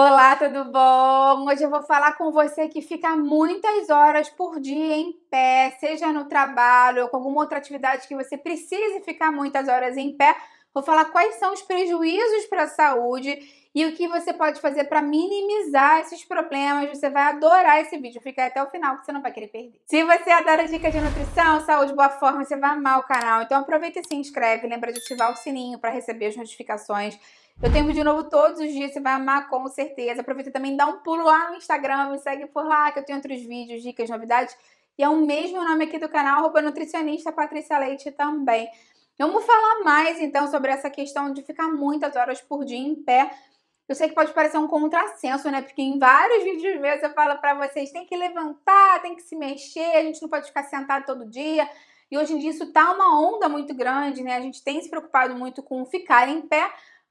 Olá, tudo bom? Hoje eu vou falar com você que fica muitas horas por dia em pé, seja no trabalho ou com alguma outra atividade que você precise ficar muitas horas em pé. Vou falar quais são os prejuízos para a saúde e o que você pode fazer para minimizar esses problemas. Você vai adorar esse vídeo, fica até o final que você não vai querer perder. Se você adora dicas de nutrição, saúde, boa forma, você vai amar o canal. Então aproveita e se inscreve, lembra de ativar o sininho para receber as notificações. Eu tenho vídeo novo todos os dias, você vai amar com certeza. Aproveita também, dá um pulo lá no Instagram, me segue por lá, que eu tenho outros vídeos, dicas, novidades. E é o mesmo nome aqui do canal, roupa nutricionista Patrícia Leite também. Vamos falar mais, então, sobre essa questão de ficar muitas horas por dia em pé. Eu sei que pode parecer um contrassenso, né? Porque em vários vídeos meus eu falo para vocês, tem que levantar, tem que se mexer, a gente não pode ficar sentado todo dia. E hoje em dia isso tá uma onda muito grande, né? A gente tem se preocupado muito com ficar em pé,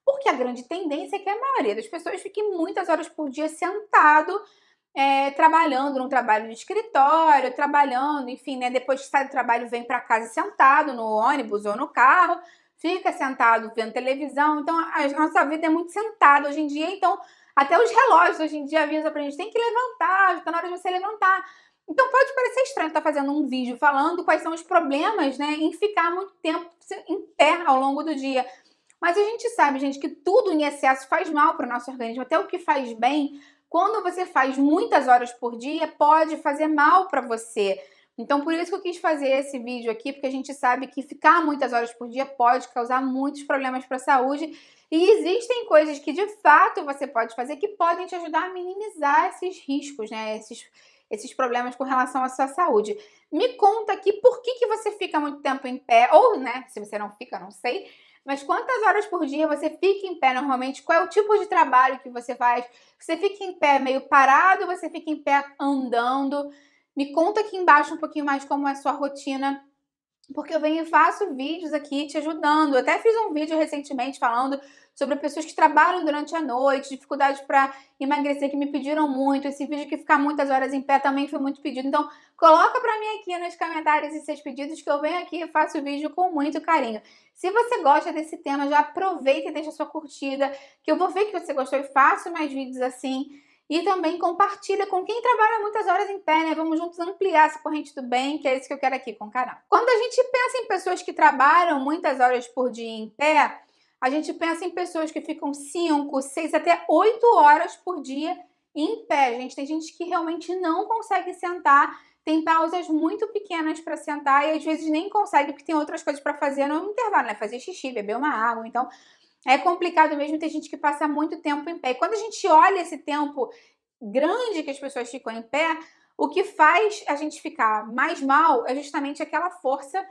porque a grande tendência é que a maioria das pessoas fique muitas horas por dia sentado, é, trabalhando num trabalho de escritório, trabalhando, enfim, né? Depois que sai do trabalho, vem para casa sentado no ônibus ou no carro, fica sentado vendo televisão. Então, a nossa vida é muito sentada hoje em dia. Então, até os relógios hoje em dia avisam pra gente: tem que levantar, está na hora de você levantar. Então pode parecer estranho estar tá fazendo um vídeo falando quais são os problemas, né, em ficar muito tempo em pé ao longo do dia. Mas a gente sabe, gente, que tudo em excesso faz mal para o nosso organismo. Até o que faz bem, quando você faz muitas horas por dia, pode fazer mal para você. Então, por isso que eu quis fazer esse vídeo aqui, porque a gente sabe que ficar muitas horas por dia pode causar muitos problemas para a saúde. E existem coisas que de fato você pode fazer que podem te ajudar a minimizar esses riscos, né? Esses, esses problemas com relação à sua saúde. Me conta aqui por que, que você fica muito tempo em pé, ou né, se você não fica, não sei mas quantas horas por dia você fica em pé normalmente? Qual é o tipo de trabalho que você faz? Você fica em pé meio parado, você fica em pé andando? Me conta aqui embaixo um pouquinho mais como é a sua rotina porque eu venho e faço vídeos aqui te ajudando. Eu até fiz um vídeo recentemente falando sobre pessoas que trabalham durante a noite, dificuldade para emagrecer, que me pediram muito. Esse vídeo que ficar muitas horas em pé também foi muito pedido. Então, coloca para mim aqui nos comentários esses pedidos que eu venho aqui e faço o vídeo com muito carinho. Se você gosta desse tema, já aproveita e deixa sua curtida, que eu vou ver que você gostou e faço mais vídeos assim. E também compartilha com quem trabalha muitas horas em pé, né? Vamos juntos ampliar essa corrente do bem, que é isso que eu quero aqui com o canal. Quando a gente pensa em pessoas que trabalham muitas horas por dia em pé, a gente pensa em pessoas que ficam 5, 6 até 8 horas por dia em pé, gente. Tem gente que realmente não consegue sentar, tem pausas muito pequenas para sentar e às vezes nem consegue porque tem outras coisas para fazer no intervalo, né? Fazer xixi, beber uma água. Então, é complicado mesmo, ter gente que passa muito tempo em pé. E quando a gente olha esse tempo grande que as pessoas ficam em pé, o que faz a gente ficar mais mal é justamente aquela força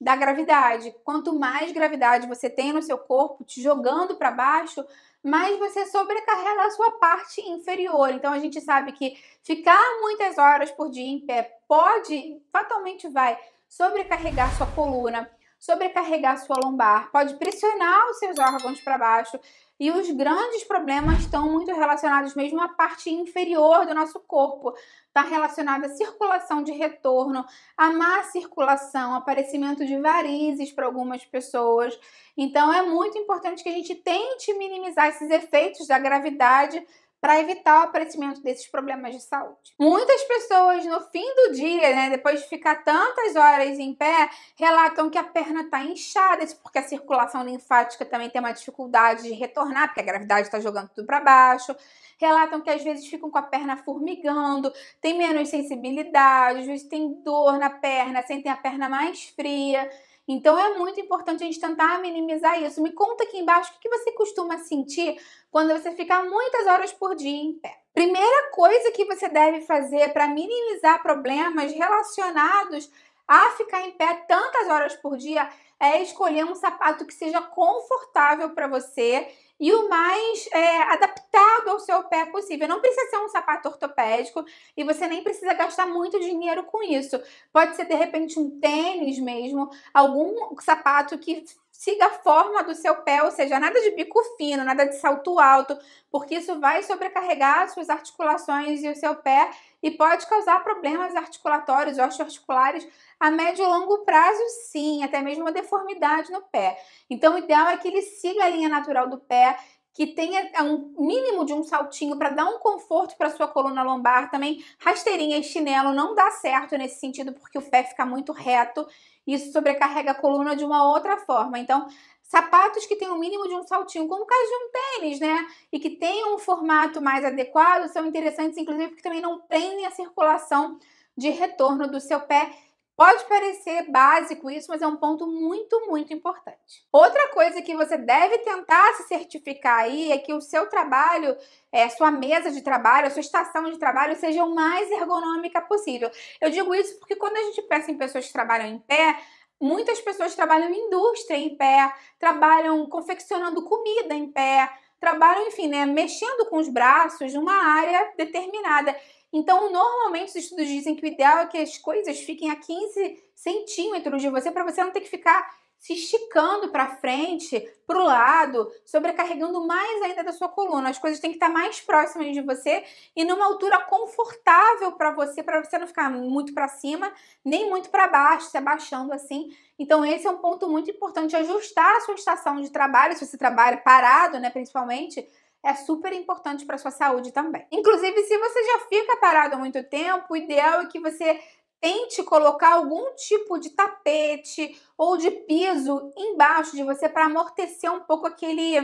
da gravidade. Quanto mais gravidade você tem no seu corpo te jogando para baixo, mais você sobrecarrega a sua parte inferior. Então a gente sabe que ficar muitas horas por dia em pé pode, fatalmente vai, sobrecarregar sua coluna sobrecarregar sua lombar, pode pressionar os seus órgãos para baixo. E os grandes problemas estão muito relacionados mesmo à parte inferior do nosso corpo. Está relacionada à circulação de retorno, à má circulação, aparecimento de varizes para algumas pessoas. Então é muito importante que a gente tente minimizar esses efeitos da gravidade para evitar o aparecimento desses problemas de saúde. Muitas pessoas no fim do dia, né, depois de ficar tantas horas em pé, relatam que a perna está inchada, isso porque a circulação linfática também tem uma dificuldade de retornar, porque a gravidade está jogando tudo para baixo. Relatam que às vezes ficam com a perna formigando, tem menos sensibilidade, às vezes tem dor na perna, sentem a perna mais fria. Então é muito importante a gente tentar minimizar isso. Me conta aqui embaixo o que você costuma sentir quando você fica muitas horas por dia em pé. Primeira coisa que você deve fazer para minimizar problemas relacionados a ficar em pé tantas horas por dia é escolher um sapato que seja confortável para você e o mais é, adaptado ao seu pé possível. Não precisa ser um sapato ortopédico e você nem precisa gastar muito dinheiro com isso. Pode ser de repente um tênis mesmo, algum sapato que siga a forma do seu pé, ou seja, nada de bico fino, nada de salto alto, porque isso vai sobrecarregar suas articulações e o seu pé e pode causar problemas articulatórios, osteoarticulares a médio e longo prazo, sim, até mesmo uma deformidade no pé. Então, o ideal é que ele siga a linha natural do pé, que tenha é um mínimo de um saltinho para dar um conforto para sua coluna lombar também. Rasteirinha e chinelo não dá certo nesse sentido porque o pé fica muito reto isso sobrecarrega a coluna de uma outra forma. Então, sapatos que têm o um mínimo de um saltinho, como o caso de um tênis, né? E que tenham um formato mais adequado, são interessantes, inclusive, porque também não prendem a circulação de retorno do seu pé Pode parecer básico isso, mas é um ponto muito, muito importante. Outra coisa que você deve tentar se certificar aí é que o seu trabalho, é, sua mesa de trabalho, a sua estação de trabalho seja o mais ergonômica possível. Eu digo isso porque quando a gente pensa em pessoas que trabalham em pé, muitas pessoas trabalham em indústria em pé, trabalham confeccionando comida em pé, trabalham, enfim, né, mexendo com os braços numa área determinada. Então, normalmente os estudos dizem que o ideal é que as coisas fiquem a 15 centímetros de você para você não ter que ficar se esticando para frente, para o lado, sobrecarregando mais ainda da sua coluna. As coisas têm que estar mais próximas de você e numa altura confortável para você, para você não ficar muito para cima nem muito para baixo, se abaixando assim. Então esse é um ponto muito importante, ajustar a sua estação de trabalho, se você trabalha parado, né, principalmente é super importante para sua saúde também. Inclusive, se você já fica parado há muito tempo, o ideal é que você tente colocar algum tipo de tapete ou de piso embaixo de você para amortecer um pouco aquele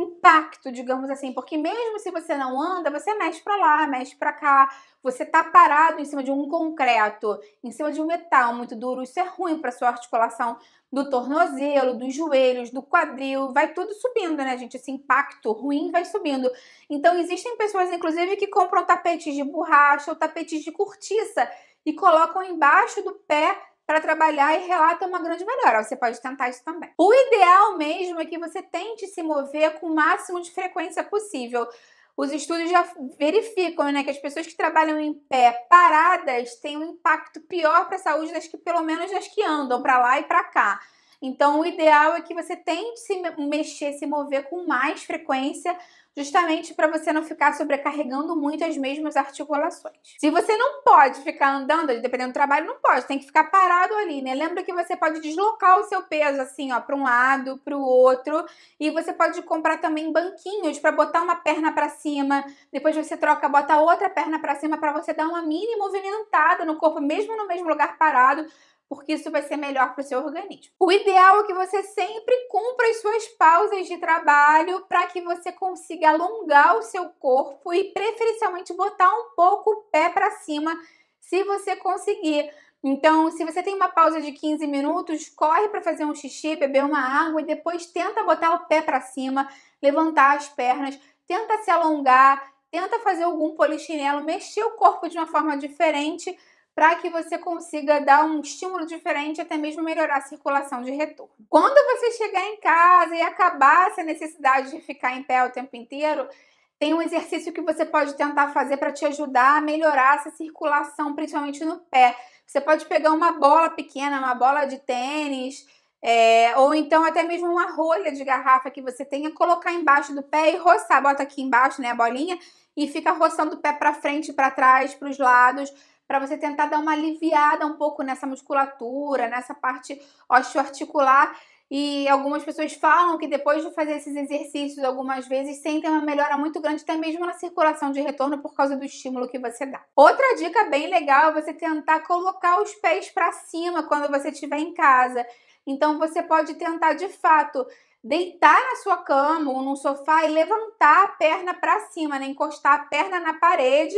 impacto, digamos assim, porque mesmo se você não anda, você mexe para lá, mexe para cá, você tá parado em cima de um concreto, em cima de um metal muito duro, isso é ruim para sua articulação do tornozelo, dos joelhos, do quadril, vai tudo subindo, né, gente? Esse impacto ruim vai subindo. Então existem pessoas inclusive que compram tapetes de borracha ou tapetes de cortiça e colocam embaixo do pé para trabalhar e relata uma grande melhora. Você pode tentar isso também. O ideal mesmo é que você tente se mover com o máximo de frequência possível os estudos já verificam né, que as pessoas que trabalham em pé paradas têm um impacto pior para a saúde das que, pelo menos, as que andam para lá e para cá. Então, o ideal é que você tente se mexer, se mover com mais frequência, justamente para você não ficar sobrecarregando muito as mesmas articulações. Se você não pode ficar andando, dependendo do trabalho, não pode, tem que ficar parado ali, né? Lembra que você pode deslocar o seu peso assim, ó, para um lado, para o outro, e você pode comprar também banquinhos para botar uma perna para cima, depois você troca, bota outra perna para cima para você dar uma mini movimentada no corpo, mesmo no mesmo lugar parado, porque isso vai ser melhor para o seu organismo. O ideal é que você sempre cumpra as suas pausas de trabalho para que você consiga alongar o seu corpo e preferencialmente botar um pouco o pé para cima, se você conseguir. Então, se você tem uma pausa de 15 minutos, corre para fazer um xixi, beber uma água e depois tenta botar o pé para cima, levantar as pernas, tenta se alongar, tenta fazer algum polichinelo, mexer o corpo de uma forma diferente para que você consiga dar um estímulo diferente, até mesmo melhorar a circulação de retorno. Quando você chegar em casa e acabar essa necessidade de ficar em pé o tempo inteiro, tem um exercício que você pode tentar fazer para te ajudar a melhorar essa circulação, principalmente no pé. Você pode pegar uma bola pequena, uma bola de tênis, é, ou então até mesmo uma rolha de garrafa que você tenha, colocar embaixo do pé e roçar. Bota aqui embaixo, né, a bolinha, e fica roçando o pé para frente, para trás, para os lados para você tentar dar uma aliviada um pouco nessa musculatura, nessa parte osteoarticular. E algumas pessoas falam que depois de fazer esses exercícios algumas vezes sentem uma melhora muito grande, até mesmo na circulação de retorno por causa do estímulo que você dá. Outra dica bem legal é você tentar colocar os pés para cima quando você estiver em casa. Então você pode tentar de fato deitar na sua cama ou num sofá e levantar a perna para cima, né? encostar a perna na parede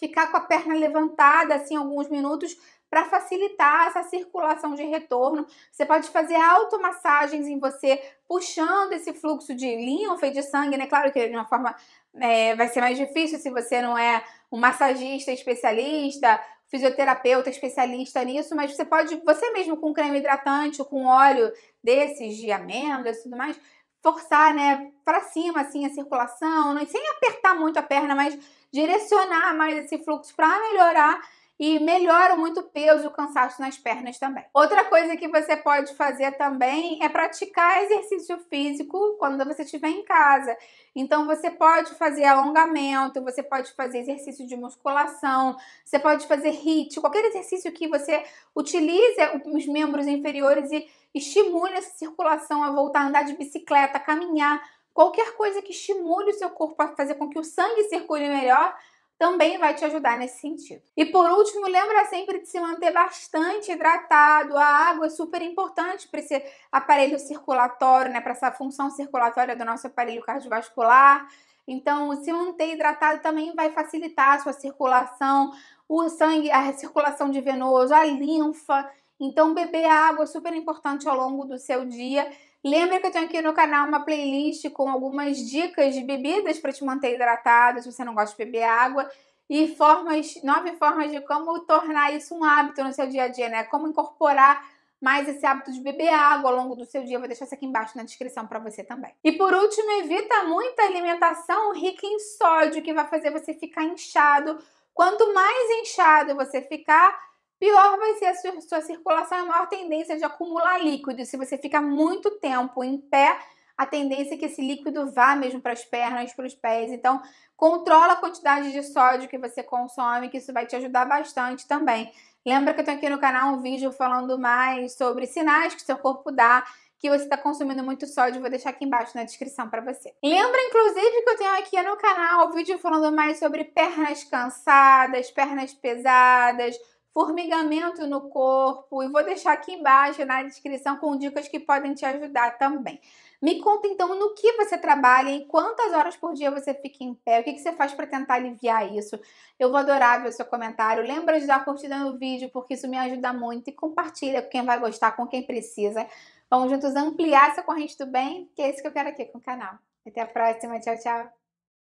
ficar com a perna levantada assim alguns minutos para facilitar essa circulação de retorno. Você pode fazer automassagens em você, puxando esse fluxo de linfa e de sangue, né? Claro que de uma forma é, vai ser mais difícil se você não é um massagista especialista, fisioterapeuta especialista nisso, mas você pode, você mesmo com creme hidratante, ou com óleo desses de amêndoas e tudo mais, forçar, né, para cima assim a circulação, não, sem apertar muito a perna, mas direcionar mais esse fluxo para melhorar e melhora muito o peso e o cansaço nas pernas também. Outra coisa que você pode fazer também é praticar exercício físico quando você estiver em casa. Então você pode fazer alongamento, você pode fazer exercício de musculação, você pode fazer HIIT, qualquer exercício que você utilize os membros inferiores e estimule essa circulação a voltar a andar de bicicleta, a caminhar, qualquer coisa que estimule o seu corpo a fazer com que o sangue circule melhor também vai te ajudar nesse sentido. E por último, lembra sempre de se manter bastante hidratado. A água é super importante para esse aparelho circulatório, né, para essa função circulatória do nosso aparelho cardiovascular. Então, se manter hidratado também vai facilitar a sua circulação, o sangue, a circulação de venoso, a linfa. Então, beber água é super importante ao longo do seu dia. Lembra que eu tenho aqui no canal uma playlist com algumas dicas de bebidas para te manter hidratado, se você não gosta de beber água, e formas, nove formas de como tornar isso um hábito no seu dia a dia, né? Como incorporar mais esse hábito de beber água ao longo do seu dia. vou deixar isso aqui embaixo na descrição para você também. E por último, evita muita alimentação rica em sódio, que vai fazer você ficar inchado. Quanto mais inchado você ficar, Pior vai ser a sua, circulação a maior tendência de acumular líquido. Se você fica muito tempo em pé, a tendência é que esse líquido vá mesmo para as pernas, para os pés. Então, controla a quantidade de sódio que você consome, que isso vai te ajudar bastante também. Lembra que eu tenho aqui no canal um vídeo falando mais sobre sinais que seu corpo dá que você está consumindo muito sódio, vou deixar aqui embaixo na descrição para você. Lembra, inclusive, que eu tenho aqui no canal um vídeo falando mais sobre pernas cansadas, pernas pesadas, formigamento no corpo. E vou deixar aqui embaixo na descrição com dicas que podem te ajudar também. Me conta então no que você trabalha e quantas horas por dia você fica em pé, o que, que você faz para tentar aliviar isso. Eu vou adorar ver o seu comentário. Lembra de dar curtida no vídeo, porque isso me ajuda muito. E compartilha com quem vai gostar, com quem precisa. Vamos juntos ampliar essa corrente do bem, que é isso que eu quero aqui com o canal. Até a próxima. Tchau, tchau.